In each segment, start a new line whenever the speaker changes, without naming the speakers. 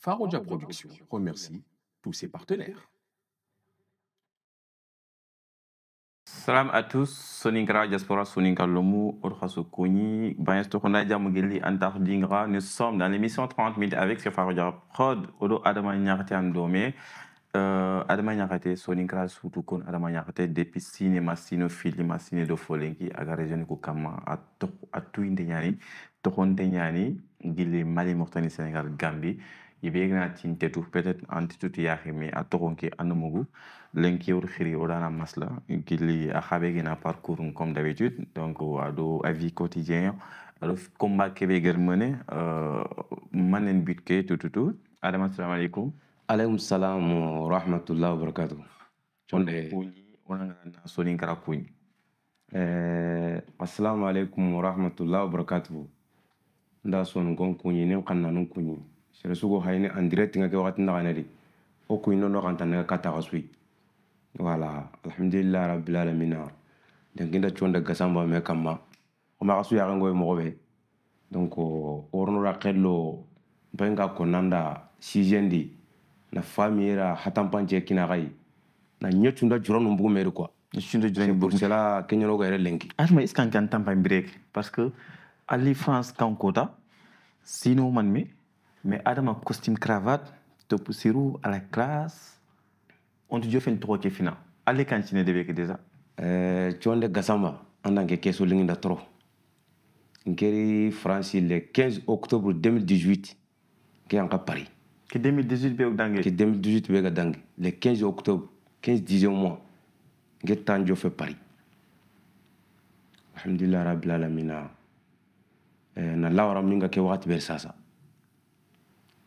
Faroja Productions
remercie tous ses partenaires. salam à tous soningra diaspora soninga lomu orhaso koni bayan stokona antar dingra nous sommes dans l'émission 30 minutes avec ce prod odo adama nyarate andome euh, adama soningra surtout adama depuis sine masino cinéma, masine do folenki aga region à tout gili mali Mortani, sénégal gambie ibegna cinte tu peut-être antituti yaxime a toxonke a numugu lenkewr xiri odana masla gili a xabegena parcours comme d'habitude donc ado a vie quotidien ado combat kebe ger mene euh, manen but ke tututu adama assalamu alaikum alaykum salam wa rahmatullahi wa barakatuh onde eh. onanga na sonin kara
kuñ eh, assalamu alaikum wa rahmatullahi wa barakatuh nda son gon kuñi nin xanna nu kuñi serasugo hayne en direct nga ke wakati ndaganedi wo kuino no xanta naga kataxa suyi wala alhamdulilah rabbil alamina dankinda conda gasamba me kamma wo maxa suyaxengoye moxoɓe donc woronora xello mpenga konanda sigendi na famiyera hatampance kinaxayi na ɲecunda jura nu bugumeri quoi ɲecunda jura nu
bugumeri sela kenyanogo yɛrɛ lenki adama est ce kan kan tampa mbireke parce que ali france kan kota sino man me Mais Adam a costume cravate, te poussirou à la classe, on te dit une trop qui Allez de que déjà.
Euh, tu le gasamba, en que trop. Ngeri France le 15 octobre 2018 qui est en Paris. Que 2018 be dangue. Que 2018 Le 15 octobre, 15 dixième mois. fait Paris. Alhamdulillah rabbil alamin. Euh, na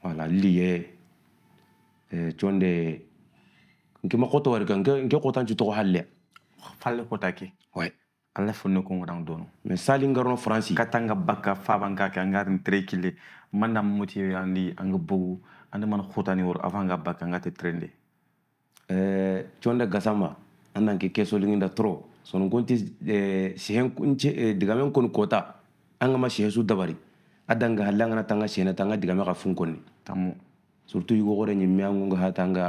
wala liye eh, chonde nke makoto warika nke kotan ci togo halle
falle kota ke ouais alla fonno ko ngodan dono mais sali ngarno franci katanga bakka fabanka ke ngarin trekile manna moti andi anga bogu anda man khotani wor avant nga bakka ngate trende eh chonde gasama andan ke keso linginda tro
sono gonti eh sihen kunche eh, digamen kon kota anga ma shesu dabari adanga halanga tanga shena tanga digame ka fun tammu surtout yugo gore nyimme angunga hatanga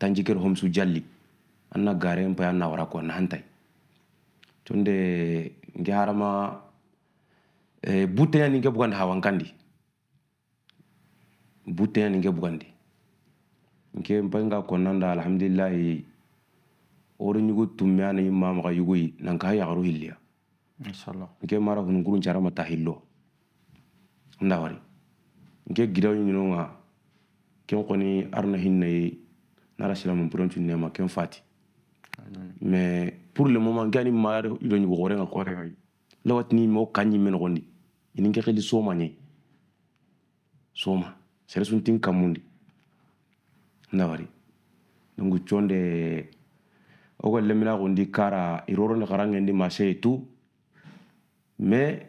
tanjikir homsu jalli anna gare mpa anna wara ko nantai tonde nge harama e, butte yani nge bugandi hawankandi butte yani nge bugandi nke mpa nga konnanda alhamdulillahi oro ñugo tumme ana yimma maxa yugoyi nanka yaxaru hilliya nke mara hunkurun carama ta hillo ndawari nke gidaw ɲinɔ ka ken kɔni aruna hinna ye nara silamu prontu nema ken fati mais pour le moment nke ani ma ilo ɲugo wore ka kɔre ni mo kanyi men gondi ini nke xili soma ɲe soma sere suntin kamundi ndawari donc conde o ko lemina gondi kara iroro ne xarangendi mase tu mais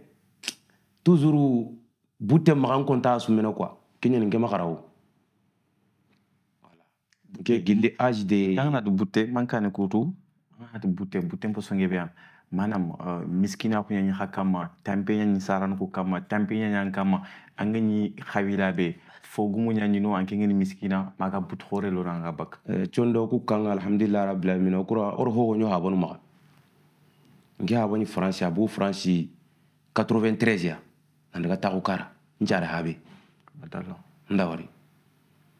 toujours bute magan konta sumena quoi kenya ninge magarau
ke gilli age de tangna du bute mankane kutu hati bute bute mpo songe beyan manam uh, miskina ku nyanyi hakama tampe nyanyi saran ku kama tampe nyanyan kama anganyi khawila be fogumu nyanyi no angeni miskina maga but khore lo ranga bak
eh, chondo ku kanga alhamdulillah rabbil alamin okura or ho nyo habon ma ngi haboni france abu france 93 ya andika takukara nchari habe ndawari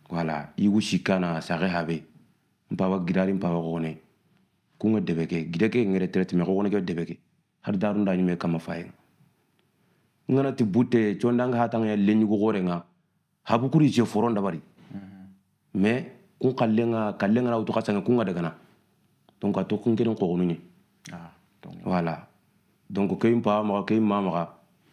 wala yigu shikana sage habe mpawa girari mpawa gone kunga debeke gideke ngere tere time gone ke debeke har daru nda nyime kama faye ngana ti bute chonda nga hatanga lenyu gore nga habu kuri je foron ndawari mm-hmm. me kun kallenga kallenga na utuka sanga kunga daga na donc ato kun keren ko wala donc kayim pa ma kayim ma ma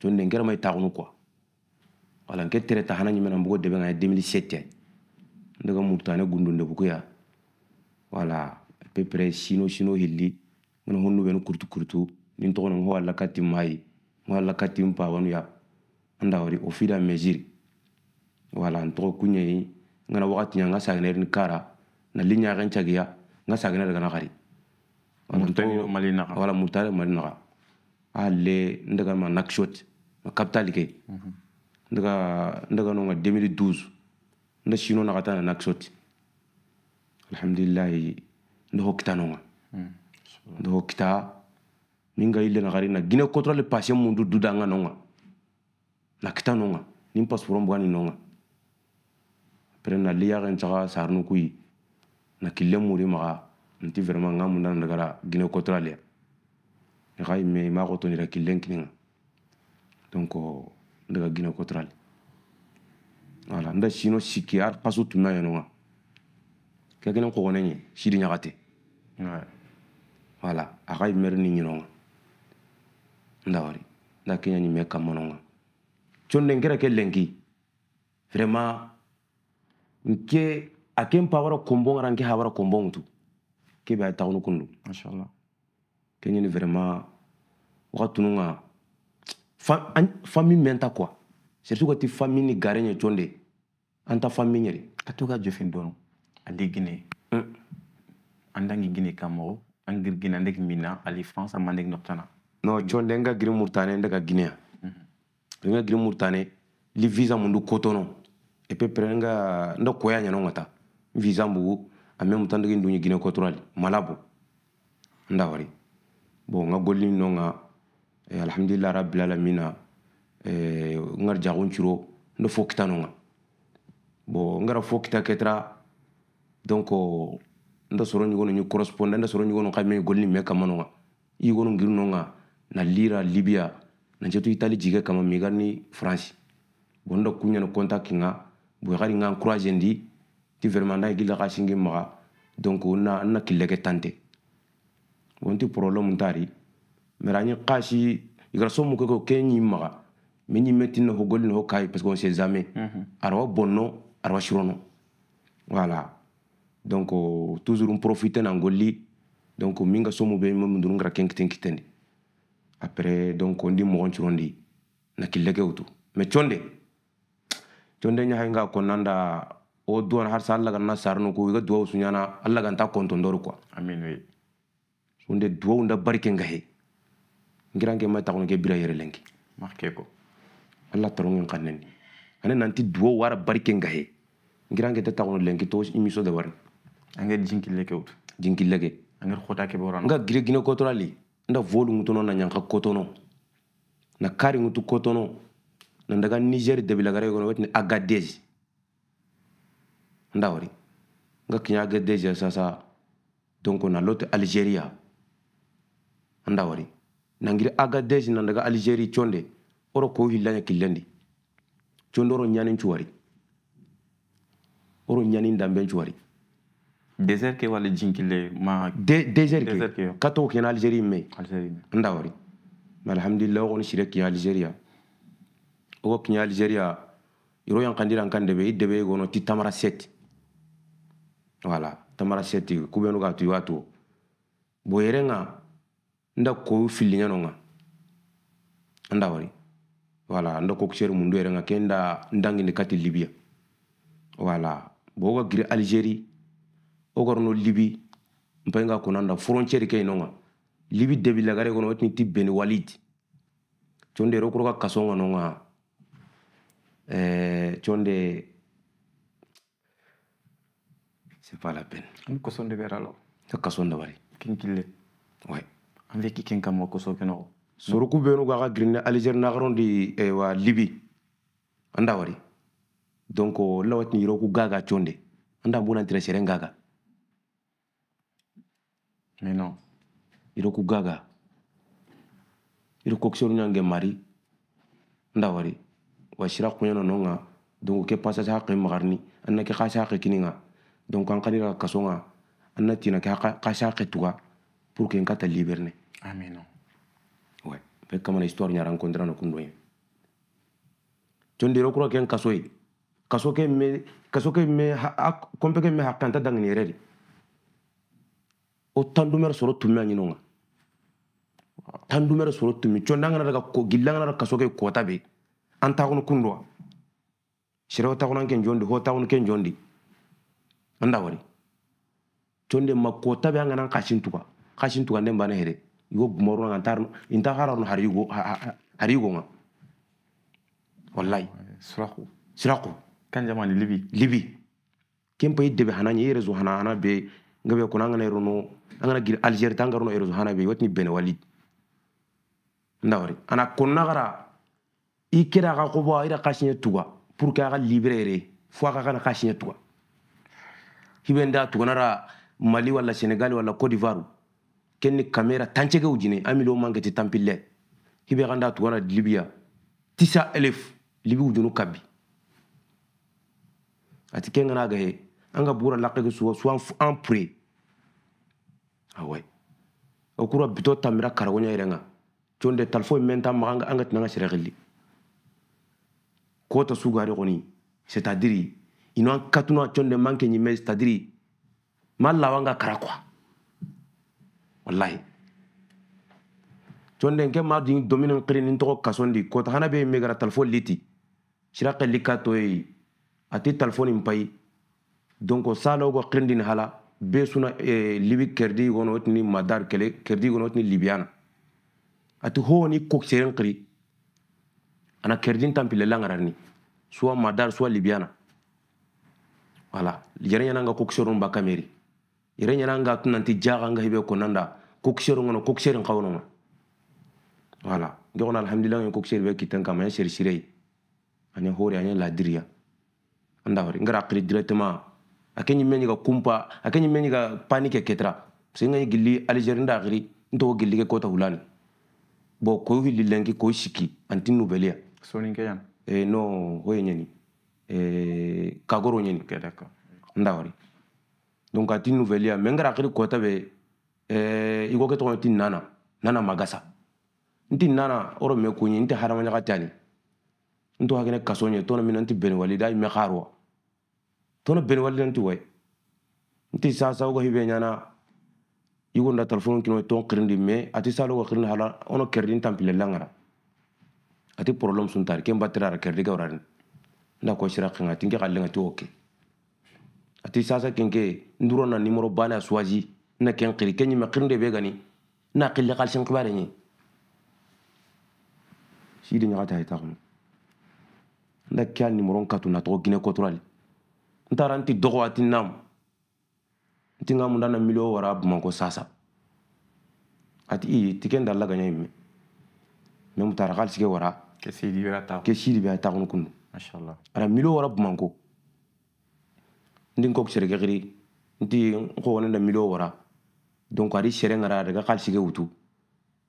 joni ne ngera may taxunu quoi wala nke tere taxana ñimena mbugo debe nga 2007 ndaga murtane gundunde bukuya wala à sino sino hilli ngana honnu benu kurtu kurtu nin toxono ngo alla katim mayi ngo alla katim pawanu ya anda wari au fur et à mesure wala ntoxo kuñayi ngana waxatiña nga sagenerini kara na liñaxen cagiya nga sagene dagana xari wala murtani mali naxa alle ndaga ma nakshot capital ke mhm. ndaka ndaka nonga 2012 nda shino na katana naksoti alhamdulillah ndo hokita nonga mhm. ndo hokita minga ile na garina gine contrôle passé mundu dudanga nonga nakita nonga nim passeport mbwani nonga après na liya ren tsaka sarnu kui na kille muri maga nti vraiment nga munda ndagara gine contrôle ngai me ma gotonira killen kininga donc euh, ndaga guinée cotral wala nda sino sikki ar kasu tunna yenoga kekenen kogone ye sidi ñagate wala axay mer ni ñinonga ndawari nda keñañi me kammanonga conden kera ke lenki vraiment nke a ken pa wara kombongara nke ha wara kombong tu ke be a taxunu kundu machallah keñini vraiment waxa tununga fa an fami mɛn ta kuwa surtout ka ti
fami ni gare ɲɛ jɔn de an ta fami ɲɛ de ka to ka jɔfin dɔn ale gine an dangi gine france an man degi nɔgɔtana
non jɔn de n ka giri murutane n mhm. li visa mun du et puis près n ka n da kɔya visa bugu a mɛmu tan degi n dun ye malabo n bon n golli nɔ Eh, alhamdulillah rabbil alamina eh, ngar jagun ciro ndo fo kita nonga bo ngara fo kita ketra donc nda soro ñigono ñu correspondant nda soro ñigono xay me golni me kama nonga yigono ngir nonga na lira libya na cetu itali jige kama mi garni france bo nda kuñano contact nga bo xari nga encourager ndi ti vraiment nda gila xa singi maxa donc na na killeke tante wonti problème ntari mera ni kashi igara so muke ko kenyi maga minyi metin no gol no kai parce qu'on sait jamais mhm. arwa bonno arwa shirono voilà donc euh, toujours on profite na ngoli donc minga so mu be mo ndun ngara kenk tenk tendi après donc on dit mo on churondi na kilege utu me chonde chonde nya hinga ko nanda o duwan har sa Allah ganna sarno ko ga duwa sunyana Allah ganta konton dor quoi amen oui sonde duwa unda barke ngahe ke ma taxunu ke bira yere lenki marke ko alla tarongen kanneni ane nanti duo wara barike ke ngahe ngiranke ta taxunu lenki to imiso de war
ange jinki ke wut jinki ke ange khota ke boran
nga gire gine ko torali nda volu ngutono na nyanka kotono na kari ngutu kotono na ndaga niger debilagare kono wetni agadez nda wari nga kinya deja ya sa sasa donc na lote algeria nda wari nangiri agadez nan daga algérie conde oro ko hillaña killendi conde oro ñanin cuwari oro ñanin damben cuwari désert ke walla jinkille ma De, désert ke kato kena algérie me nda wari alhamdulillah ogon sire kiña algéria ogo ya algéria iro yankandiran kan debe i debe gono ti set voilà tamara set kubenuga tu iwa tu nda ko fili nyano nga nda wari wala nda ko kusher mundu yere nga kenda ndangi ni kati libya wala boga gire algérie o gorno libi mpay nga kuna nda frontière ke nga libi debi la lagare kono wetni ti beni walid chonde ro ko ka kaso nga no nga eh chonde c'est pas la peine
ko sonde beralo
ta kasonde wari
kinkille ouais anveki ken kamma kosokeno
soruku benu ga grine alger nagarondi wa libi anda wari donc lawatini yiro ku gaga chonde anda mbuna ntira sere gaga. mais non yiro gaga yiro koksoru nyange mari anda wari wa shira nonga donc ke pasa sa haqqi magarni anna ke khasha haqqi kininga donc an kanira kasonga anna tina ke khasha haqqi pour que en kata liberne Ah, mais non. Ouais. Fait comme l'histoire, il rencontré un Kundoyen. Tu ne dirais qu'il y a un Kassoy. Kassoy, mais. Kassoy, mais. Kompeke, mais. Hakanta, dans une erreur. O tandumere soro tumi a ɲinɔ ka tandumere soro tumi cɔn n'an kana ka ko gili an kana kaso kɛ kɔta be an ta kɔnɔ ta kɔnɔ an kɛ jɔn de hɔ ta kɔnɔ wari cɔn de ma kɔta be an kana kasin tuga kasin igo bumoruna antar inta haranu harigo harigo ma wallahi siraku siraku kan jamani libi libi kempa idebe hananya irezu hana hana be ngabe kuna ngana irono angana gir alger tanga rono irezu hana watni bene walid ndawari ana kunna gara ikira ga kubo ira kashinya tuwa pour ka ga librere fo ka kana kashinya tuwa hibenda tuwa nara mali wala senegal wala cote d'ivoire kenne kamera tancheke ujine amilo mangeti tampille hibe ganda tuwana libya tisa elef libi ujunu kabi ati kenga naga he anga bura lakake suwa suwa ampre ah o kura bito tamira karagonya irenga chonde talfo menta maganga anga tinanga shiregili kota sugare goni c'est à dire ino katuna chonde manke nyime c'est à dire malawanga karakwa wallahi jonde nke ma din domine qiri nin togo kasondi kota hana be megara talfo liti sira qelli ka to ye ati talfo nin payi donc salogo qirindin hala be suna eh, libi kerdi gono otini madar kele kerdi gono otini libyana ati ho ni kokseren qiri ana kerdin tampile langarani soit madar soit libyana wala yere ɲana nga kokserun ba kameri yere ɲana nga tunanti jaxa nga hibe konanda kuk shirung ngono kuk sherun ngono wala ngona alhamdulillah ngi kuk sher be kitan kama shiri shirai anya hore anya ladriya anda hore ngara qri directement akenyi meni ga kumpa akenyi meni ga panike ketra singa gilli jirin nda agri ndo gili ke kota hulani bo ko hilli lenki ko shiki antin so sonin yan e no hoye nyani e kagoro nyani ke daka nda hore donc antin nouvelle ya mengara kri kota be Eh, i ko kɛ tɔgɔ ti nana nana magasa n ti nana ɔrɔ mɛ kun ye n tɛ haramaɲaga tani n to hakɛnɛ kaso ye tɔnɔ mina n tɛ benewali da mɛ xaar wa tɔnɔ benewali da n ti way n ti sasa wo ka hibe ɲana i ko nda telefon kino tɔn kirindi mɛ a ti salo ka kirindi hala ɔnɔ kɛridi n tanpile langara a ti problème sun tari ken batira ara kɛridi ka warani nda ko sira kanga tinke ka lenga ti wo ke a ti sasa kenke n duro na nimero bana suwaji نكين قري كني ما قرن دبي غني ناقل لقال شن قبارني شيد نغات هاي تاغم ناك كان نمرون كاتو ناتو غينا كوترال نتار انتي دغواتي نام انتي نغام دانا ميلو وراب مانكو ساسا اتي اي تكين دالا غنيا يمي ميمو تار غال سيكي ورا كسيدي بيها تاغم كسيدي بيها تاغم كن ما شاء الله انا ميلو وراب مانكو ندين كوك سيري غيري انتي نقوانا ميلو وراب donc adi seren gara daga kal sige wutu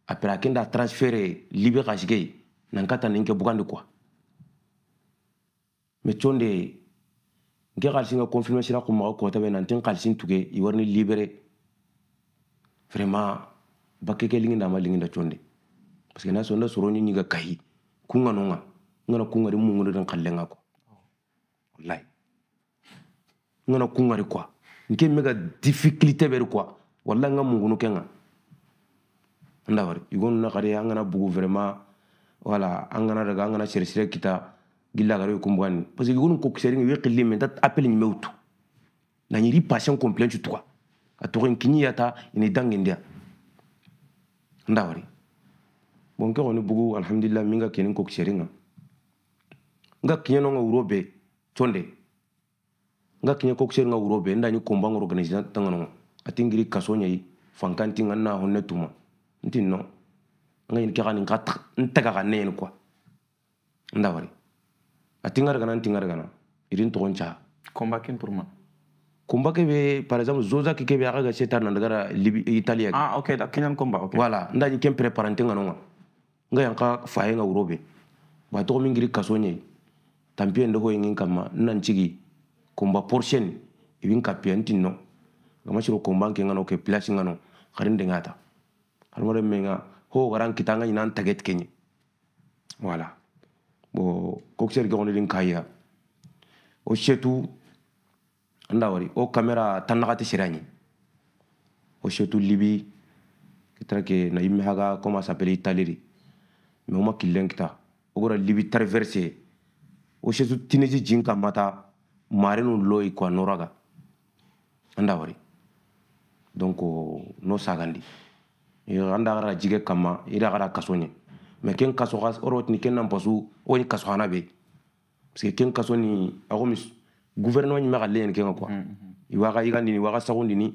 apre akenda transfere eh, libe ka sige nan kata nin ke bugandi quoi me conde nke kalsin ka confirme sira kun maga kota be nantin kalsin tuge i warini libere vraiment bakke ke linginda ma linginda conde parce que na sonda soro ni ñiga kahi kunga nonga ngana kungari mungudi den kallenga ko wallahi ngana kungari quoi nke mega difficulté beri quoi Wala nga ka mugunu nda kan n na kari anga na bugu vraiment wala anga na daga na sere sere kita gilla karo kumbani parce que yugonu kokisɛri ngi wekili men tat appel ni meutu na ri patient complet tu toi a to en kinyi yata ini nda ndawari bon ke woni bugu alhamdulillah minga kenin kokisɛri nga nga kinyano nga urobe tonde nga kinya kokisɛri nga urobe ndani kombango organisation tanga atingiri kaso ɲɛyi fankan ti ŋa na honne tuma n ti nɔ n ka ɲini kɛ ka nin ka n taga ka ne yeni kuwa n dawari a tingari kana n tingari kana irin tɔgɔ n caa combakin pour moi combat ke be par exemple zoza ke ke be aga seta na daga libi italia ah ok da kenyan combat ok voilà nda ni kem preparante ngano nga nga yanka faye nga urobe ba to min giri kaso nye tampie ndo ho ngin kama nan chigi combat portion ibin kapiantin no ngama shiro komban ke ngano ke place ngano kharin de ngata halmore menga ho garan kitanga inan taget kenye wala bo kokser ke onelin kaya o shetu anda wari o kamera tanagati sirani o shetu libi kitara ke na yimme haga koma sapeli taliri me o ma killen kita o gora libi traverse o shetu tineji jinka mata marenu loyi kwa noraga anda wari donc no sagandi anda gara jige kama ira gara kaso nye mais ken kaso gas oro ni ken nan o ni kaso hana parce ken kaso ni ago gouvernement ni maga len ken quoi iwa ga iga ni iwa ga sagundi ni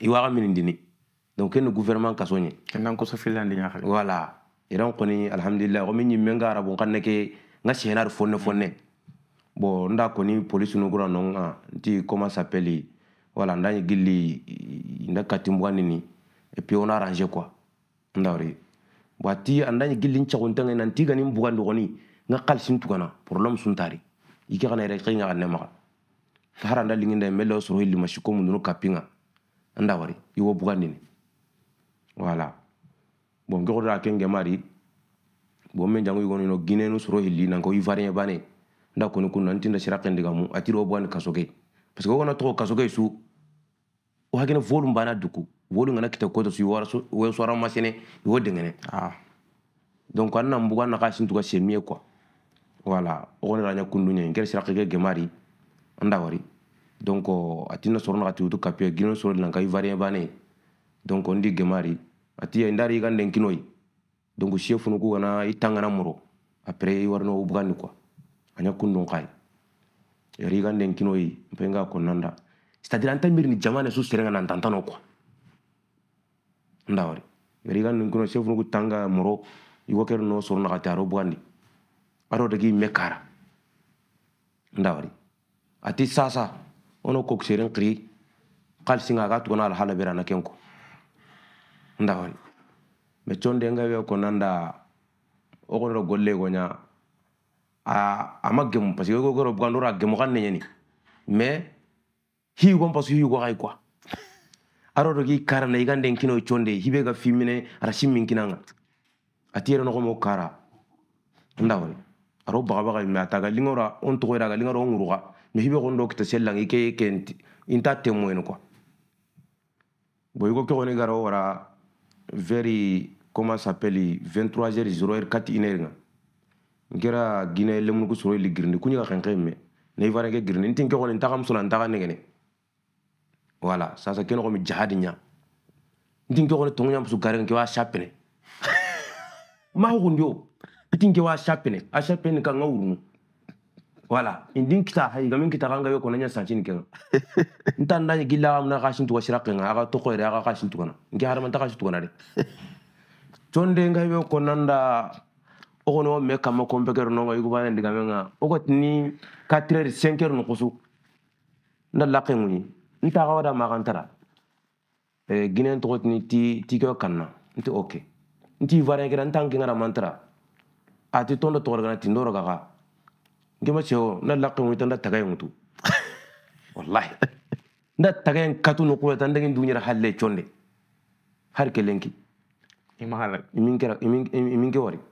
iwa ga min dini donc ken gouvernement kaso nye ken nan ko so filandi nya xal voilà iran koni alhamdulillah o min ni menga arabon kan neke nga shenar fonne fonne bon nda koni police no gura non ti comment s'appelle voilà ndani gilli nda katimbwanini et puis on a arrangé quoi ndawri wati andani gilli ncaguntenga nanti gani mbugandi goni nga kalsin tugana problème suntari ike gana yere kinga ganne maga hara nda linginda melo soro hilli mashiko mundunu kapinga ndawri iwo bugandini voilà bon ngoro da kenge mari bon men jangu yugoni no guinenu soro hilli nanko ivoirien bane nda koni kun nanti nda sira kendiga mu atiro bwan kasoge parce que o kana tɔgɔ kaso kɛ su o volu banna dugu volu kana kita kɔtɔ su iwɛ sɔra masɛnɛ iwɔ dɛngɛnɛ ah. donc an na mbuga na ka sintuga se mieux quoi voilà ranya kundu ɲɛ nkɛrɛ sira kɛkɛ gɛmari an wari donc oh, a tina na ka tugutu gino sɔrɔ lanka ivariyɛn bane donc n di gɛmari a tiya n dari i ka donc sie funu ku kana i après i wari nɔ buga ni quoi a rigande nkinoyi mpenga konanda c'est-à-dire mirini jamane su serenga nantantano quoi ndawari rigande nkino sefunugu tanga moro iwo kero no soro nakati aro bugandi aro dagi mekara ndawari ati sasa ono kok seren kri kal singa ga tugona alhala berana kenko ndawari me chonde konanda ogonro golle gonya a a ma gemu parce que ko ko bukan dora gemu kan nenyeni mais hi ko pasu hi ko kai kwa aro do gi kara na igande kino chonde hibe ga fimine ara simmin kinanga atire no ko mo kara ndawon aro baga baga mi ataga lingora on to ga lingora on ruga mi hibe ko ndo kita sellang ike ke inta temoen quoi boy ko ko ne garo wara very comment s'appelle 23h 0 1h n kɛra ginɛ lemunuku soro ili girini ku xenxe me na ivarien ke girini n tin ke xone n taxa m sola n taxa negene voilà sasa ke noxomi jahadi tin ke xone tongo su garenga ke wa sapene ma xundi yo tin ke wa sapene a sapene ka n ga indin kita hay gamin kita kanga yo konanya sanchini kenga ntanda ni gilla amna kashin tuwa shira kenga aga to koyre aga kashin tuwa na ngi harman ta kashin tuwa na de tonde nga yo konanda ogono me kama kompeker no bɛ kɛra nɔgɔ yuguba ne digame nga o kɔni ni heures cinq heures no koso na laqe ŋun nta ga wada ma gantara e ginen guinéen tɔgɔ tini ti ti ko kanna nti oke nti o gran tanki ngara mantra ati tondo to organa ti ndoro gaga ngema cheo tin dɔrɔ ka ka n kɛ na lakɛ ŋun ta n da wallahi n tagay katu no kuwa tanda ngin dɛgɛ halle chonde hali lɛ imahala iminkera hali kelen ki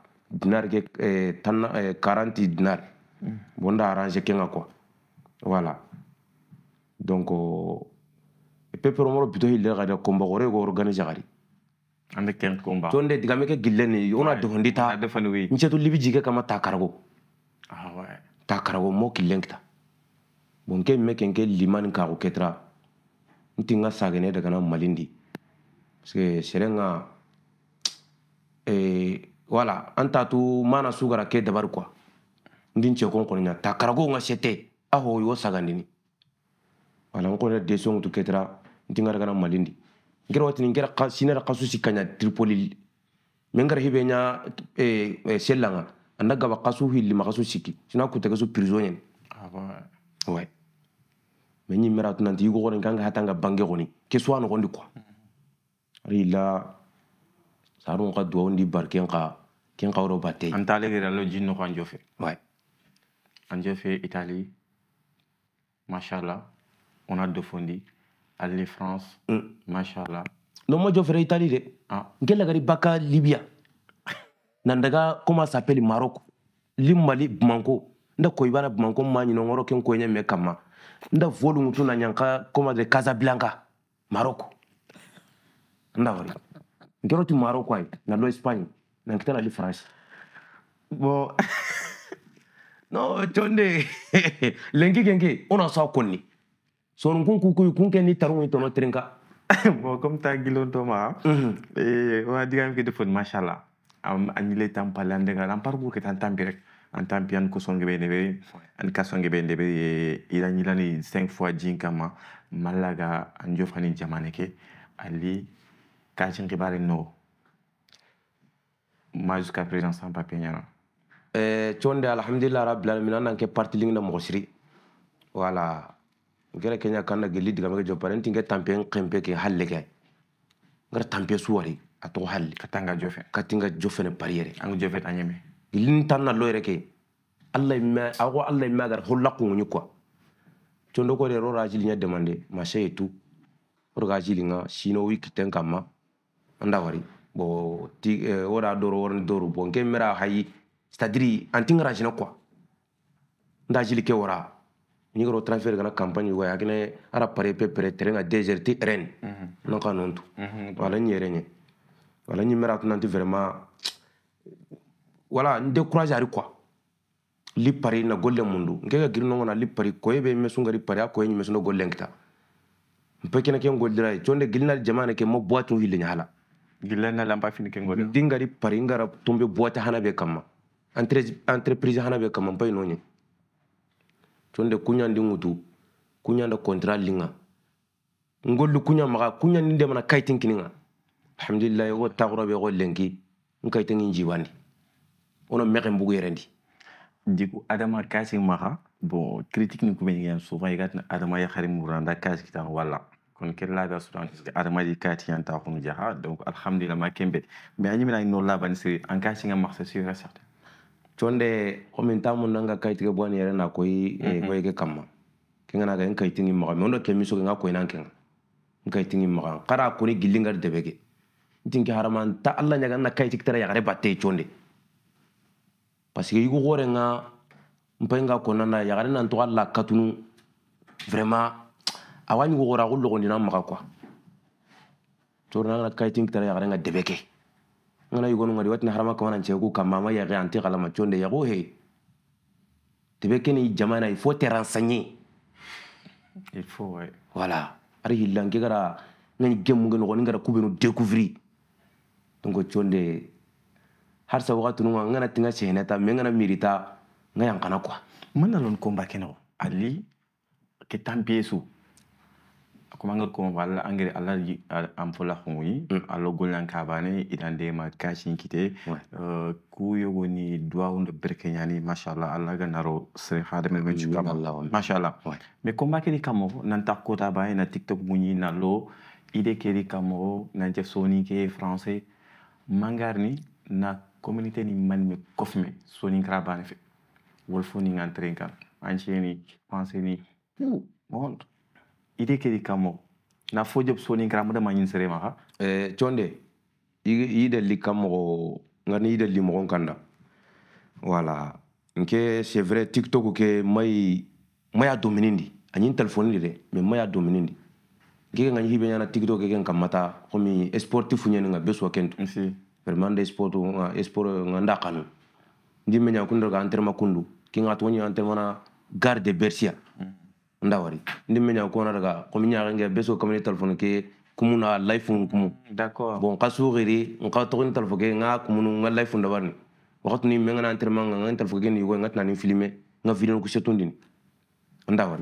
dinar ke eh, tan eh, 40 dinar mm. bon da arranger kenga quoi voilà donc oh, peperomoro bito hille gada komba gore go organiser gari ande ken komba tonde digame ke gille ni ona dohondi ta nche to libi jike kama takarago ah ouais takarago mo killenkta bon ke me ken ke liman ka go ketra ntinga sagene daga na malindi parce que serenga eh wala anta tu mana sugara ke dabar kwa ndin che kon konya ta karago ŋa aho yo sagandini wala n de desɔn tu ketra n ti malindi n kɛra watini n kɛra sinɛra kasu si tripoli mɛ n kɛra hibe ɲa sella selanga anda na gaba kasu li maqasusi ki sina kutɛkɛ su prisonien aba ouais tuna ka bange kɔni ke
kwa la sarun ka duwawu kin kawro batte an tale gira lo jinno ko an jofe ouais an jofe italie machallah on a deux fondi ali france mm. machallah no mo jofere italie de ah. nke lagari baka libya
nan daga comment s'appelle maroc li mali bamanko nda koyibana bamanko ma ɲinɔngɔrɔ ken koɲɛ mɛ kama nda volu ŋutu na ɲanka comment dire casablanca maroc nda wari nkero ti maroc ayi na lo espagne nakitana ali france bon non tonde lengi gengi ona sa konni son kun kuku kun ken ni tarun tono trenka
bon comme ta gilon to ma mhm. eh on a dit que de fond am annulé tam parlant de galan parcours que t'entends rek en tant pian ko songe be nebe an ka songe be nebe ila nyila ni 5 fois jin kama malaga an jofani jamane ke ali kacin kibare no ma jusqu'à présent san papier ɲɛna
eh, conde alhamdulilah rabilalamina an nan kɛ partilin na mɔgɔ siri wala nkɛra kɛɲa kan na geli digamɛ kɛ jɔpare n tin kɛ tanpɛ n kɛnpɛ kɛ suwari a tɔgɔ halile ka tan ka jɔ fɛ ka tin ka jɔ tan na lɔ yɛrɛ kɛ alla imɛ ago alla gar holla kungunyi quoi condo ko de ro rajili nya demande ma sey ro rajili nga sino wiki ten kama anda wari bon ti eh, ora doro ora doro bon ke mera hayi c'est à dire antingara jina quoi ndajili ke ora ni gro transfer gana campagne wa yakne ara pare pe pere terrain mhm. mhm, a déserté ren non ka non tu wala ni renye wala ni mera tunanti vraiment wala ndécourage ari quoi li pari na golle mundu nkeka giri nongona li pari koye be mesungari pari a koye ñimesuno gollenkita mpe kene ke ngoldiraye conde gilina jamane ke mo boitun hille ñahala gilla na lamba fini kengo da dingari paringara tumbe bota hana be kama entreprise hana be kama pai nonye tonde kunyan dingutu kunyan da contrat linga ngollu kunyan maga kunyan ninde mana kaitin kininga alhamdulillah wo tagro be gollenki nkaitin injibandi
ono mexen bugu yerendi diku adama kasi maga bon critique ni kumen souvent igatna adama ya khari muranda kasi kitan wala kono kellaɓe asuɗan aɗa mari katiyanta kono jaha donc alhamdulillah ma kembe mais añiminani noon labani si en kacinga marché sûr et certain conde komin tamu nanga kaytige bwani yere na koyi
koyike kamma kenga naga n kayitingi maga mais ondo kemi soke nga koyinan kenga n kayitingi maga kara koni gillingari debeke ntinke harama nta alla ñaga na kayitigi tara yagare batte conde parce que yigo xore nga nga konna na yagare la katunu vraiment a wa ɲugukora ko lɔgɔnina maga kuwa corona kana kaitin tara yagara nga debeke ngana yugonu ngari watina harama kamana nche ku kama ma yagara ante kala machonde yago he debeke ni jamana il faut te renseigner il faut ouais voilà ari hilange gara ngani gemu ngano ngani gara kubenu découvrir donc chonde har sa wakati nunga ngana tinga chehne ta me ngana mirita nga yankana kwa
mana lon komba kenao ali ke tampiesu kuma nga wala angere ala ji amfola hoi mm. alo golan kabane idande ma kashi kite euh, kuyo yogo dua undo berke nyani mashallah ala ga naro sere hada me me chuka mashallah me komba kiri kamo nanta ta kota bae na tiktok munyi na lo ide kiri kamo nan je soni ke français mangarni na community ni mani me kofme soni krabane fe wolfo ni ngantre kan ancheni français ni bon ide ke di na fo job soni kramo da manyin sere maha eh chonde i de li kamo ngani i de
li mo kanda wala nke c'est vrai tiktok ke may may a dominindi telephone li de mais may a dominindi nke ngani hibe na tiktok ke mata komi sportif ñen nga beso kento vraiment des sport nga sport nga ndakanu ndimenya kundo ka entraînement kundu ki nga toni entraînement na garde bersia mm. nda wari ndi menya kona daga komi nyaga nge beso komi telephone ke kumu na life kumu bon kasu giri nka to ni ke nga kumu nga life nda wari wakati ni menga na entraînement nga ke ni go nga tani filmer nga video ko setundini nda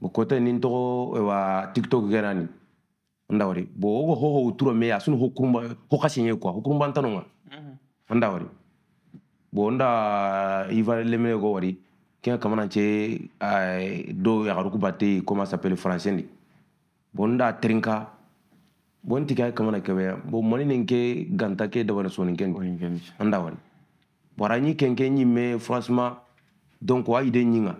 bo kote ni to e, wa tiktok ke nani nda bo go ho turo me ya sunu ho kurumba ho kashenye kwa ho kurumba ntanonga mhm. bo nda ivarele mele go wari kẽngã ka mana tɩ do yagdg bate comment s'appelle français di bõn daa tɩrẽnka bõn tɩ ka kamana kɛbɛya bo mɔni nin ke ganta ke dabana soninkɛni n da wani bara yĩ kɛnkɛ yĩmɛ franchement donc a yide yĩnga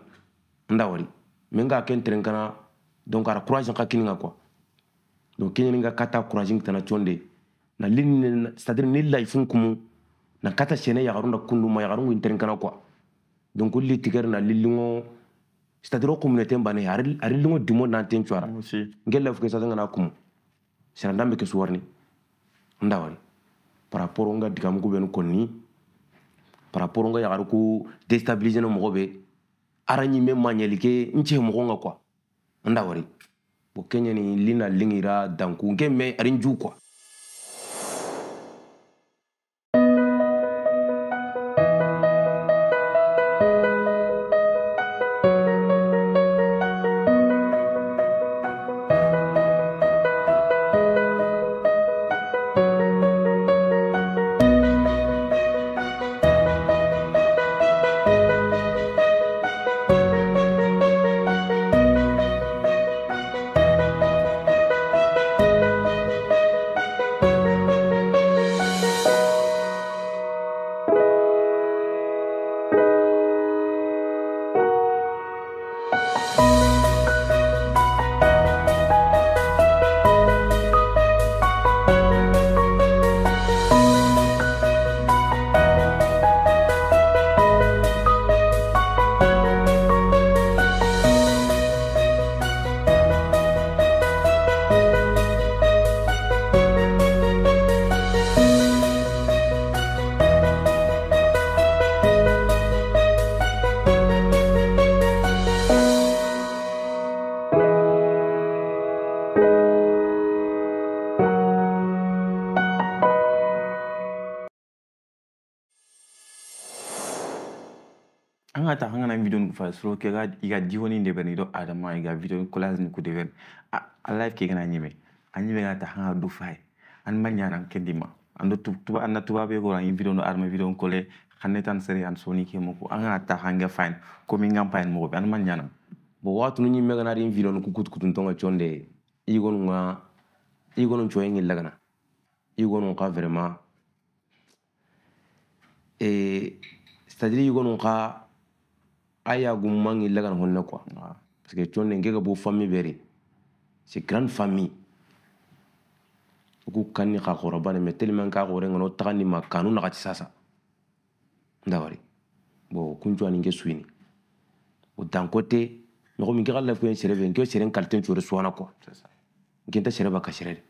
n da wari min ka kɛ n tɩrẽnkana donc ara courage ka kĩninga quoi donc kẽyẽninga ka ta courage n tana tõnde na lini c'est à dire ne life n kũmu na ka ta sẽne yagrũnda kũnduma yagrũngu n tɩrẽnkana quoi donc li tiger na lilingo c'est-à-dire o communauté bane ari lingo dimo na ten chwara fuke sa ngana kum sira ndambe ke suwarni ndawani par rapport nga digam ko ben konni par rapport nga yagaru ko déstabiliser no mo arani me manyeli ke nche mo nga kwa ndawari bo kenya ni lina lingira danku ngeme ari nju
fasoro kɛ i ka jikoni de bɛ nidɔ adama i ka video collage ni kude bɛ a live ke kana nyime anyi bɛ ka ta hanga do fai an ma nyara ke dima ando tuba anda tuba be ko an video no arma video kole xane tan sere an soni ke moko an ga ta hanga fine ko mi ngam fine mo be an ma nyana bo watu ni me kana din video no kukut kutun tonga chonde i gonu nga
i gonu choyengi lagana i gonu ka vraiment e eh, c'est-à-dire i gonu ka aya gumangi lagana honne quoi parce que chonne ngega bo famille bere c'est grande famille uku kanni ka khoro bane mais tellement ka khore ngano tagani ma kanu na kati sasa ndawari bo kunjo ani nge suini o dan côté mɔgɔ min kɛra lafiya in sɛrɛ fɛ n kɛ sɛrɛ kalite cori suwana kuwa n kɛ n tɛ sɛrɛ ba ka sɛrɛ de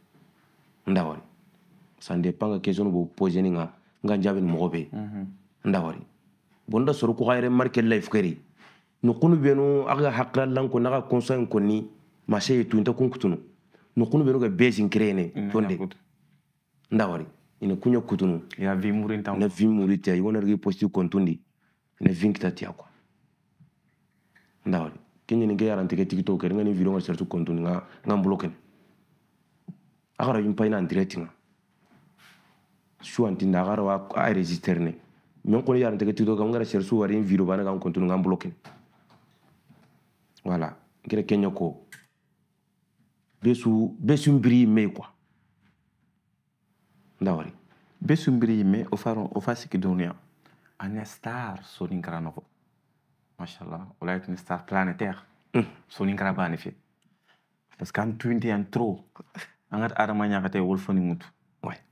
n da wari san de pan ka kɛsɔn b'o pɔzɛni kan n ka jaabi ni mɔgɔ bɛ yen n da wari bonda soro ko xayre marke life keri no benu aga hakra lan ko naga konsan ko ni ma sey tunta kun kutunu no benu ga bezin krene tonde ndawari ina kunya kutunu ya vi muri na vi muri tia iwona ri posti kontundi ina vinkita tia kwa ndawari kenye ni gaya rantike tiktok keringa ni video ngasher kontundi nga nga bloken agara yumpa ina direct nga shuantinda agara wa a register ne mais nkoni yaron tege tiktok nga recherche wari video bana kan kontinu nga bloqué voilà ngere kenya ko besu besu mbiri
me quoi ndawari besu mbiri me o faron o fasiki dunia ana star sonin karanovo mashallah wala ni star planétaire hmm. sonin karabani fi parce que am tuinti an trop angat adama nyakate wolfoni mutu ouais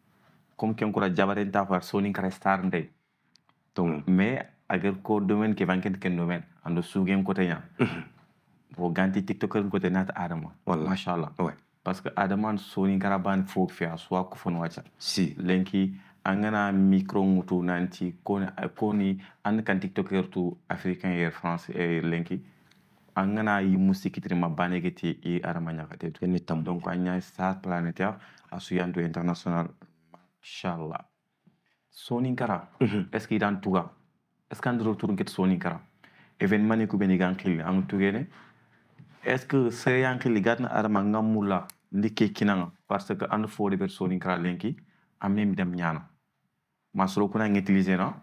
comme ken kura jabaren ta far sonin star ndey donc mais agar ko domaine ke vanken ken domaine ando sugen kote nya bo ganti tiktoker kote nata adama wala mashallah ouais parce que adama soni garaban fo fe aswa ko fon wacha si lenki an micro mutu nanti koni koni an kan tiktoker tu africain et france et lenki an gana yi musi kitirima banege te i adama ñakate donc an ña sa planétaire a suyanto international mashallah kara est ce que idan tuga est ce que an doro turun kete kara événement ne kubeni gan xili an tugene est ce que sereyan xili gatna adama ngam mulla ndi ke kinanga parce que an fo de ber sooninkaraa lenki am nem dem nyana ma soro kuna ngetilisé na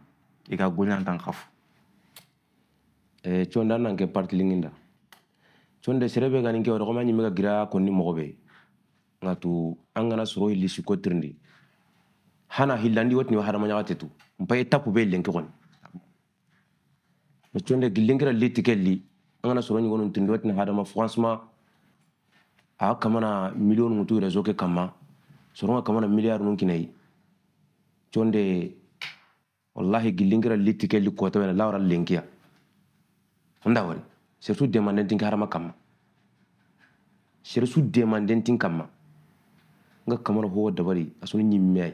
iga tan khaf e chonda nan ke parti
linginda chonde serebe gani ke wara koma ñimega gira konni mogobe ngatu angana an lisi ko trindi hana hillandi watini wa hadamadama te tu mpa étape be lenki kɔni mais tonde gilenkira li tigɛ li an kana sɔrɔ ɲɔgɔn tundi watina hadama franchement a kamana miliyɔn nu tu réseau kama sɔrɔ ka kamana miliyari nu kinayi tonde wallahi gilenkira li tigɛ li kɔtɔbɛna lawara lenkiya nda wari surtout demanden tinki hadama kama surtout demanden tin kama n kamana howo dabari a sɔni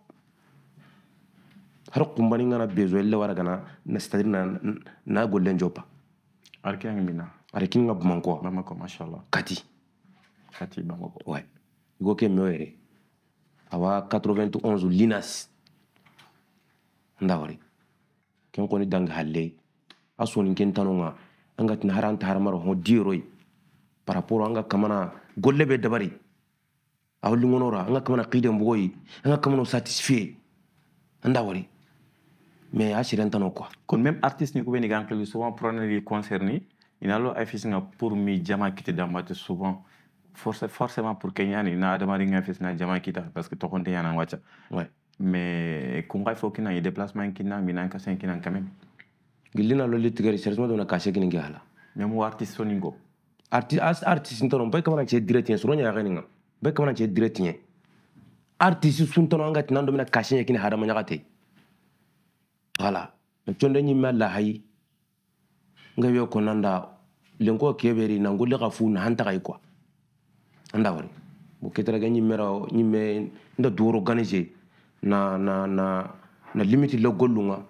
har kumbani ngana besoin le wara gana na c'est-à-dire na na gollen jopa arke ang mina arke nga bamako bamako mashallah kati kati bamako ouais iko ke mewe awa 91 linas ndawari ken koni dang halle asoni ken tanonga anga tin haranta haramaro ho diroi par rapport anga kamana golle be dabari awli ngonora anga kamana qidem boyi anga kamano satisfait
ndawari mais a siren tano quoi kon même artiste ni ko weni gan kelu souvent preneli concert ni ina lo ay fis nga pour mi jama kite dambate souvent force forcément pour kenyani na adamari nga fis na jama kita parce que tokonte yana wacha ouais mais kungai fo kina i déplacement kina minan kasen kina quand même gilina lo litigari sérieusement dona kashe kini ngala même artiste soningo artiste as artiste ntono be kamana che direct suro
nya ganinga be kamana che direct artiste suntono ngati nando mina kashe kini harama nyakate wala nconde ñimma lahayi nga yo ko nanda lenko keɓeri nangu le xa fu na hantaxay quoi anda wari bo ketarage ñimmera ñimme nda duwor organisé na na na na limite le gollunga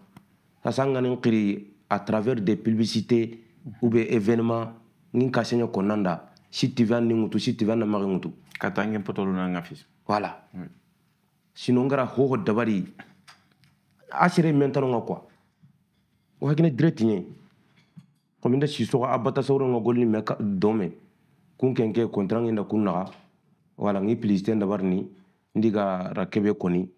sasa nganin xiri à travers des publicités ou bien événement ngin ka seña ko nanda si tivan ni ŋutu si tivan na maxi ŋutu ka tangen potolu na nga fis voilà sinon ngara hoxo dabari asere men tanonga quoi o hakina direct nye komi nda sisoga a bata sawronga golni me dome kun kenke contrat ngenda kun naga wala ngi pliste nda barni ndiga rakebe koni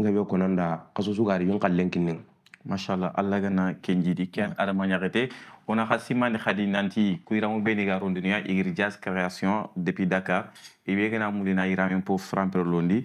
ngabe
konanda kasusu gari bin kallen kinninga machallah allah gana kenjiɗi ken adama ñagete wona xa simani xadi nanti kuiramu beni ga rondinuya igir jas création depuis dakar iwe gana mulina yiramen po frampere londi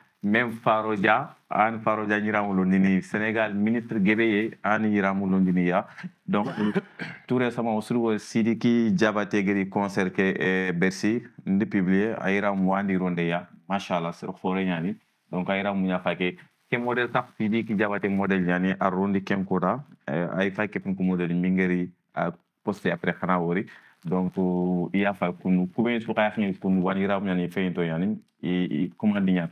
même faroja an faroja ñiramulondini sénégal ministre guébeye an ñiramulondini ya donc tout récemment o surwo sidiki jabate guéri concert ke e eh, bercy ndi publié a yiram wandironde ya machallah sero foré ñani donc a yiram muña fake ke model sax sidiki jabate model ñani a rondi kenkura eh, ay fake penku model mingeri a ah, poste après xana wori donc iya fa kunu kuɓe sukaya xini kunu waniramuñani feyinto ñani i commande ñani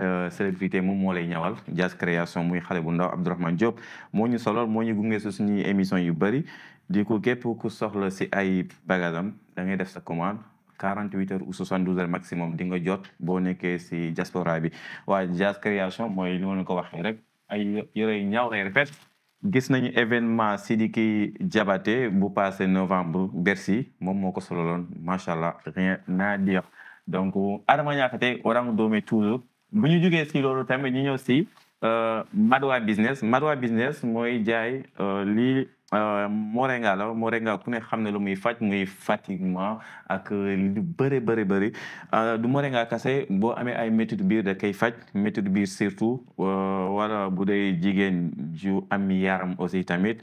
Euh, célébrité moom moo lay ñawal jazz création muy xale bu ndaw Abdourahmane Diop moo ñu solal moo ñu gunge si suñuy émission yu bëri di ko képp ku soxla si ay bagasam da ngay def sa commande 48 heures ou 72 heures maximum di nga jot boo nekkee si diaspora bi waaye jazz création mooy li ma ko waxee rek ay yore ñaw ñaaw lay répète gis nañu événement Sidiki Diabaté bu passé novembre Bercy moom moo ko sololoon macha allah rien à dire donc Adama Niakhaté warangu doome toujours bu ñu jógee si loolu tamit ñu ñëw si euh, Madwa business Madwa business mooy jaay euh, lii euh, moringa la moringa ku ne xam ne la muy faj muy fatiguement ak lu bëri bëri bëri du moringa kase boo amee ay métit biir da koy faj métit biir surtout wala bu dee jigéen ju am yaram aussi tamit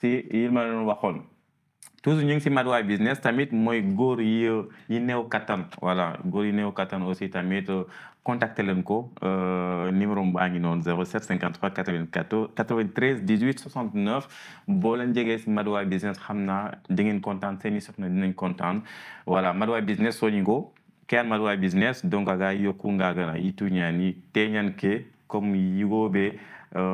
ci yi ma leen waxoon toujours ñu ngi si Madouwa business tamit mooy góor yi yi néew kattan voilà góor yi néew kattan aussi tamit euh, contacter leen ko euh, numéro baa ngi noonu 07 53 94 93 18 69 boo leen jegee si Madouwa business xam naa di ngeen kontaan seen i soxna dinañ kontaan voilà Madouwa business go. kean Madouwa business donc aga yokku ngagana itu ñani teñan ke comme yigoɓe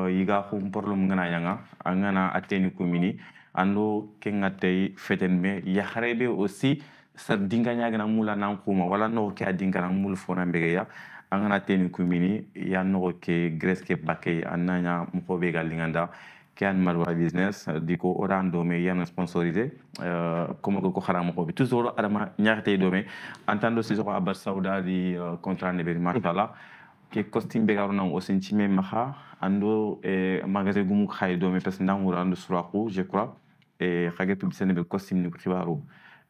yiga euh, xum problème ngana yanga a ngana a teni communi ando kenga tey feten me yaxarebe aussi sar dingañagana mula nan xuma wala noxo ke a dingana mul fona mbegeya a ngana teni communi ya noxo ke grece ke bakey a naña moxoɓe ga linganda ke an malwa business diko oran dome yana sponsorisé euh comme ko xaram ko bi toujours adama ñaxté dome entendre ci ko abar sauda di contrat ne bi mm. machallah ke costing be garo nan osin chime maha ando eh, e magasin gumu khay do me parce nangu ando suraku je crois e eh, khage publicité be costume ni khibaro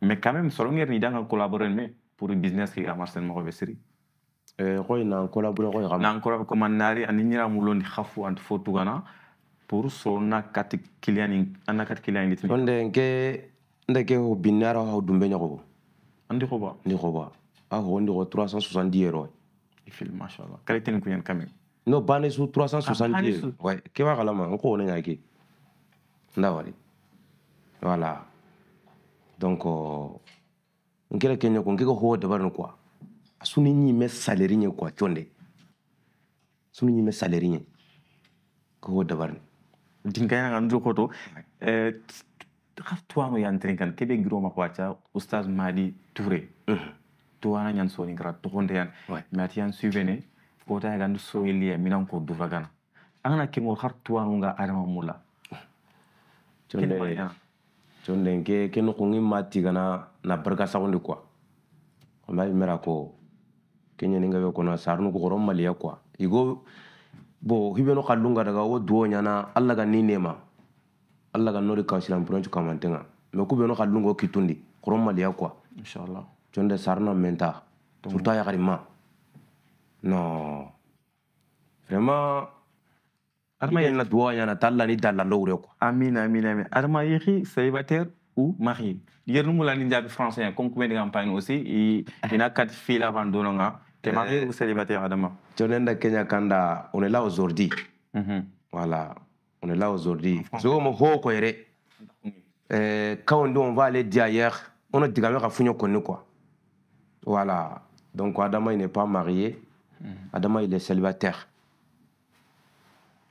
mais quand même solo ngir ni danga collaborer me pour business ki amarsen mo be siri e eh, koy nan collaborer koy ram nan collaborer ko man nari an ni ramu londi khafu ant fotu gana pour sonna na kat client an kat client litim onde nke
ndeke ho binara ho dumbe nyako andi ko ba ni ko ba ah ho ndi ko 370 euros il filme machallah qualité nin kun yani kamin no bane su 360 ouais ke ba kalama n ko ne ŋa ke nda voilà donc n kɛra kɛ ɲɛ ko n kɛ ka hɔ ni quoi a suni ɲi mɛ salɛri ɲɛ quoi conde suni ɲi mɛ salɛri ɲɛ
ka hɔ dabar ni dinkaya nga njo koto eh tuano ya ntrinkan kebe giroma kwacha ustaz madi touré mm -hmm. tuwana ñan soni kra tokonde yan mati yan suvene kota ya gandu so ilia e minang ko dufagan angana kengo har tuwanu nga adama mula chonde
jonde ke ke kungi mati gana na barka sakunde kwa amma mera ko kenya ninga ya be kono sarnu ko gorom maliya kwa igo bo no kallunga daga wo duwo nyana alla ga ni nema alla ga nori ka pronchu kamantenga me kubeno kallungo kitundi gorom malia ya kwa inshallah jonde sarna menta surtout ma. non vraiment
Arma yena duwa yana talla ni dalla lowre quoi amin amin amin Arma yeki célibataire ou marié yernu mula ni jabi français hein, comme combien de campagne aussi il a quatre filles avant dononga t'es euh, marié ou célibataire adama
jonenda kenya kanda on est là aujourd'hui mm voilà on est là aujourd'hui so mo ho ko yere euh quand on va aller dire ailleurs on a dit quand même qu'on quoi voilà. Donc Adama, il n'est pas marié. Hmm. Adama, il est célibataire.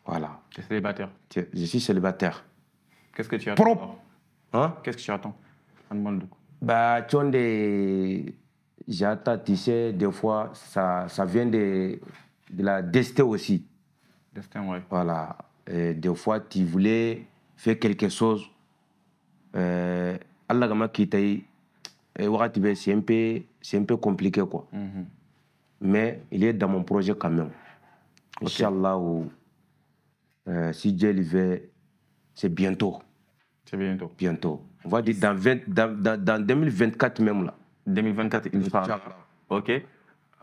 Voilà. Tu es célibataire Je suis célibataire.
Qu'est-ce que tu attends Hein Qu'est-ce que tu attends
Bah, tu des. J'attends, tu sais, des fois, ça, vient de, la destin aussi. Destin, ouais. Voilà. des fois, tu voulais faire quelque chose. Euh, Allah, qui et wagati bɛɛ c'est un peu c'est un peu compliqué quoi. Mhm. Mais il est dans mon projet quand même. Inch'Allah, euh, si Dieu le veut, c'est bientôt. C'est bientôt. Bientôt.
On va dire dans, 20, dans, dans, dans 2024 même là. 2024, il parle. Ok.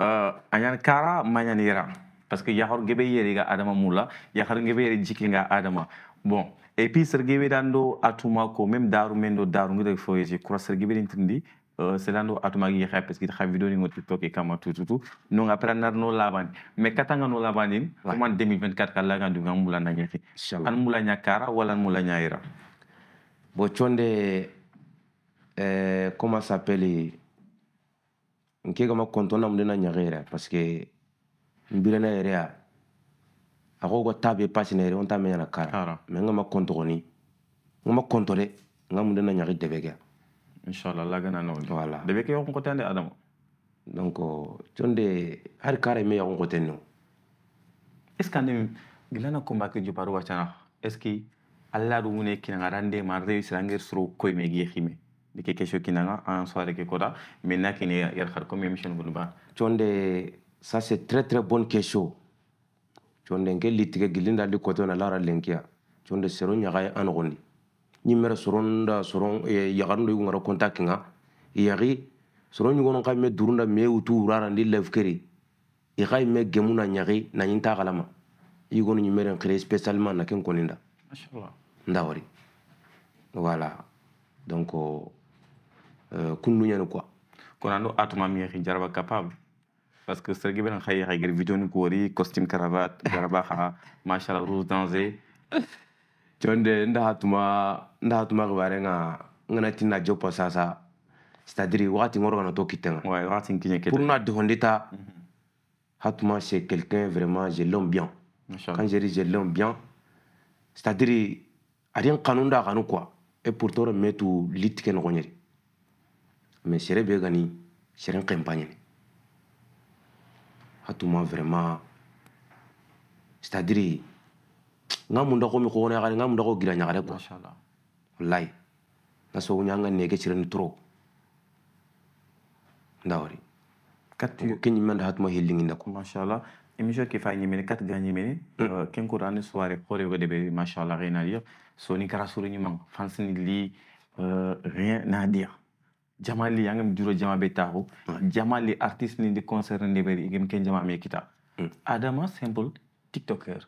Euh, Ayan Kara, Mayanira. Parce que Yahor Gebeyeri Adama Moula, Yahor Gebeyeri Jikinga Adama. Bon. Et puis, Sergei Dando, Atumako, même Daru Mendo, Daru faut Foye, je crois, Sergei Dintindi, selando atumagi xai parce que xa video ni ngoti toke kama tututu no nga prana no laban me katanga no labanin kuma 2024 kala ga dunga mula na nyafi an mula nyakara wala mula nyaira bo chonde
euh comment s'appelle nke kama kontona mudena nyagira parce que mbira na area ako ko tabe pasi na area on tamenya na kara me ngama kontoni ngama kontore ngamunde na nyagi inchallah lagananoɓe voilà nde ɓe ke yonko tende adama donc
jonde har kare me yonko ten no est ce que ande gilana combake juparu waccana est ce que allah ɗum wune kinagara ndema réussir anger soro koyme gie xime ndeke question kinanga en soirée ke kota maintenant kine yar xar comme émission gulu ba jonde ça c'est très très bonne question jonde nke litige gilinda
li kotona lara lenkiya jonde sero ñaxaye anoxondi ni ñimere soronda soron euh, yagarndo yungara konta kinga hein. yagi soron ñugono ka me durunda me wutu wurarandi lefkeri i ka me gemu na ɲagi na ɲin ta kalama yigonu ñimeren spécialement na ken koninda ndawari voilà
donc euh, kundu euh, ñani quoi kono ando atuma miyaxi jaraba capable parce que sergi ben xaye xay ger vidéo ni ko wori costume cravate jaraba xa machallah rouge danger chonde ndahatuma ndahatuma kuvarenga
ngana tina jopo sasa c'est-à-dire wakati ngoro kana to kitenga ouais wakati nkinya kitenga pour na dehondeta mm hatuma c'est quelqu'un vraiment j'ai l'aime bien quand j'ai dis je l'aime bien c'est-à-dire rien kanu nda kanu quoi et pour toi metu litike no gonyeri mais sere be gani sere campagne hatuma vraiment c'est-à-dire nga munda ko mi ko wona yagare nga munda ko gira nyagare ko wallahi mm. eh,
na so nya nga nege ciren tro ndawri katti kinyi manda hatma hillingi ndako mashallah émission ki ni mi kat ga ñimene ken ko rani soirée xore ko debe machallah rien à dire ni kara suru ni mang fans ni li eh, rien à dire jama li yangam juro jama be taxu mm. jama li artiste ni di concert ni be igem ken jama me kita mm. adama simple tiktoker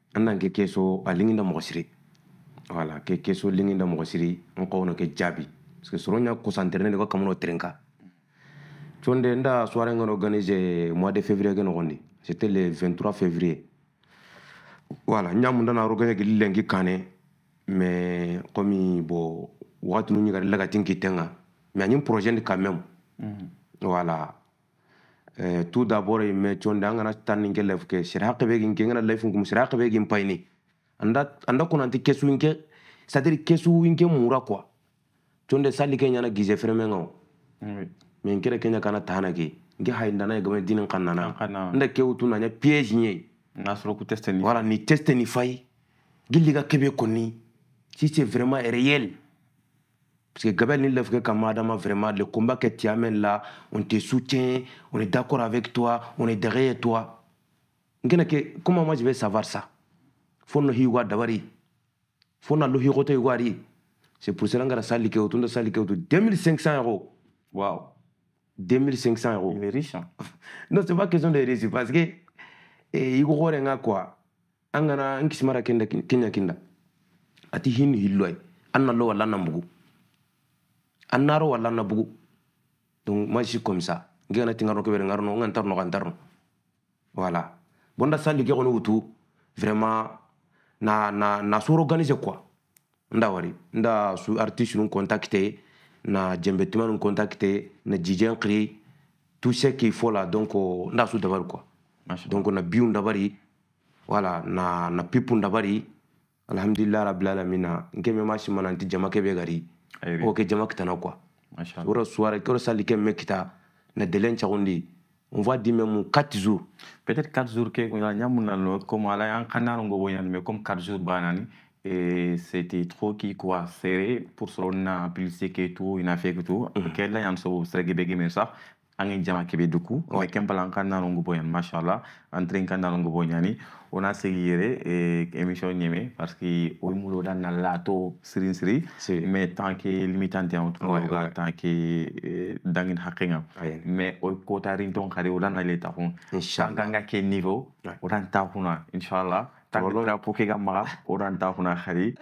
an nan ke keso a linginda mɔgɔ siri wala ke keso linginda mɔgɔ siri an kɔgɔnɔ ke jaabi parce que soro ɲa kosantɛrɛne de ka kamanɔ terenka conde nda soirée ngano organise mois de février ke nɔgɔndi c'était le 23 février wala ɲamu ndana organise ke lilenki kane mais comme bon wagati nu ɲigari lagatin kitenga mais aɲin projet ndi quand même wala mhm. tu dabord me chonde na tan ninge life ke sira qebe gin ke ngana life ngum sira qebe gin paini anda anda kuna ti kesu inke sadiri kesu inke mura quoi chonde sali ke nyana gize freme ngo men kere kenya kana tahana ke nge hainda na gama dinin na nda ke utu na nya piège nye nasro ku teste ni voilà ni teste ni fay ga kebe koni si c'est vraiment réel Parce que Gabriel Nilefke Kamadama, vraiment, le combat que tu amènes là, on te soutient, on est d'accord avec toi, on est derrière toi. Comment moi je vais savoir ça Fono hiwa dabari. Fono lo hiroto iwari. C'est pour cela que la salle qui est autour de la salle qui est autour 2500 euros. Waouh 2500 euros. Il est riche. Hein? non, c'est pas question de riche parce que eh, Igor Renga quoi. Angana, un qui se marra Kenya Kenya. Ati hin hilloy. Anna lo wala nambugu. annaro walla anna bugu donc moi je suis comme ça ngeganati ngarno keɓere ngarno ngantarno kantarno voilà bonda sali ke koni wutu vraiment na, na, na sur organiser quoi nda wari nda su artiste nun contacté na jembetuma nun contacté na jijen kri tout ce qu'il faut là donc oh, nda su dabari quoi donc na biu ndabari voilà na, na pipu ndabari alhamdulillah rabbil alamina nke me mashi mananti jama kebe gari oke jama kitana quoi ora soirée ora sali ke me kita na delen chagundi on va dire même 4
jours peut-être 4 jours ke ya nyamu na lo comme ala en kanaro ngo boyan mais comme 4 jours banani et c'était trop qui quoi serré pour son na a publicité que tout une affaire que tout quelle mhm. là y a un so sergé bégé mais angin jama kebe duku o ken bala kan na longo boyan mashallah entre kan na longo bonyani ona sigi yere e émission ñeme parce que o mulo dan na lato to sirin siri mais tant que limitante en tout cas tant que e, dangin hakinga mais o kota rinton kare o dan ale ta kon inshallah ke niveau o dan ta kuna inshallah tak trapo ke gamma o dan ta khari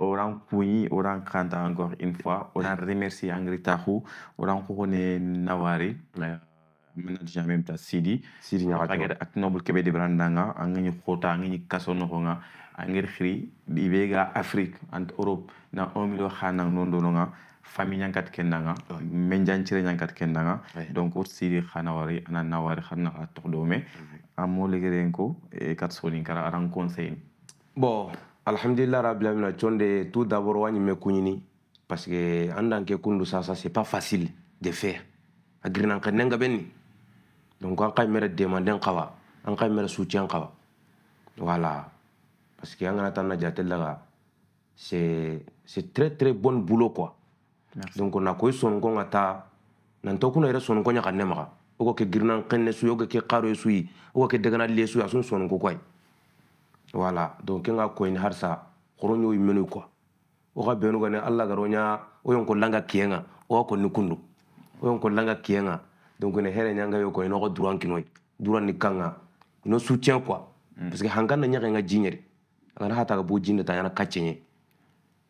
oran kuyi oran kanta encore une fois oran remercier angri tahu oran kone nawari eh, mena di jamem ta sidi sidi ya ak noble kebe de brandanga angni khota angani kaso no nga angir khri afrique and europe na o milo khana non do nga famille kendanga donc sidi khana wari ana nawari khana tok do me amo eh, kara aran conseil
bon alhamdulillah rabbil alamin chonde tout d'abord wani me parce que en tant que kundu ça ça c'est pas facile de faire Donc, kan nga benni donc an kay mere demander kawa an soutien kawa voilà parce que angana tan na jatel laga c'est c'est très très bon boulot quoi Merci. donc on a koy son ko ngata nan to na ira son ko nya kan nema ko ke girnan kan su yo ke karo su yi ko ke daga na le su ya son ko kwai wala donc kenga ko en harsa khoronyo imenu ko o ga benu ga alla ga ronya o yon ko langa kienga o ko ni kundu o yon ko langa kienga donc ne here nyanga yo ko en ko duran kinoi duran ni kanga no soutien quoi mm. parce que hangana nyaga nga jinyere ngana hata ga bu jinda ta yana kaccenye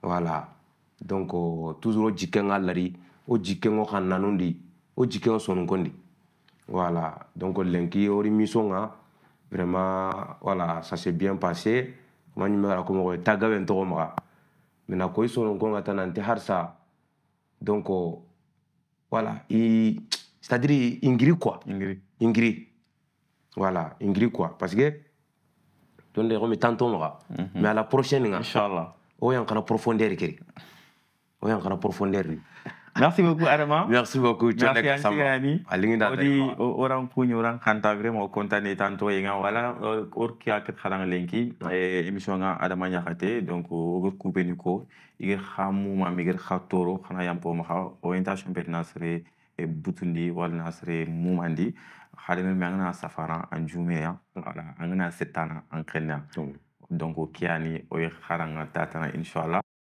wala donc toujours o jikke nga lari o jikke ngo xannanundi o jikke ngo sonunkondi wala donc lenki ori mission nga Vraiment, voilà, ça s'est bien passé. Mani mera kuma ko taga ben to ma. Mena ko iso non gonga tanante harsa. Donc oh, voilà, c'est-à-dire ingri quoi. Ingri. Ingri. Voilà, ingri quoi parce que donde ko mi tanto ma. Mhm. Mais à la prochaine nga. Hein.
Inshallah. O yan kana profondeur kiri. O yan kana profondeur ni. merci beaucoup Adama merci beaucoup merci ansi yani odi orang punya Orang kanta vraiment ya, o contané tanto yenga wala or kia ket xarang lenki émission ah. eh, nga Adama Niakhate donc ogor kubeni ko igir xa muma migir xa toro xana yampo maxa orientation bet nasre e butundi wala nasre mumandi xademe me angana safara an jumeya wala angana setana an xelna hmm. donc kiani oy xaranga tatana inshallah